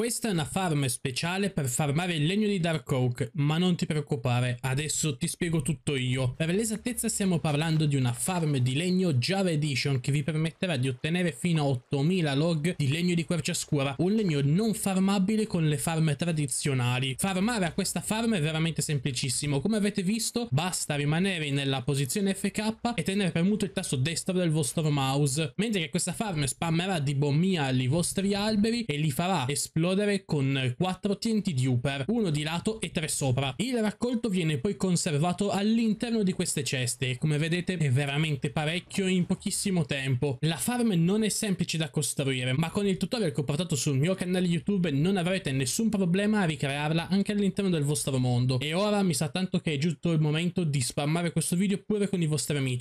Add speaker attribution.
Speaker 1: Questa è una farm speciale per farmare il legno di Dark Oak, ma non ti preoccupare, adesso ti spiego tutto io. Per l'esattezza stiamo parlando di una farm di legno Java Edition che vi permetterà di ottenere fino a 8000 log di legno di quercia scura, un legno non farmabile con le farm tradizionali. Farmare a questa farm è veramente semplicissimo, come avete visto basta rimanere nella posizione FK e tenere premuto il tasto destro del vostro mouse, mentre che questa farm spammerà di bombia i vostri alberi e li farà esplodere esplodere con 4 TNT di Upper, uno di lato e 3 sopra. Il raccolto viene poi conservato all'interno di queste ceste e come vedete è veramente parecchio in pochissimo tempo. La farm non è semplice da costruire, ma con il tutorial che ho portato sul mio canale YouTube non avrete nessun problema a ricrearla anche all'interno del vostro mondo. E ora mi sa tanto che è giunto il momento di spammare questo video pure con i vostri amici.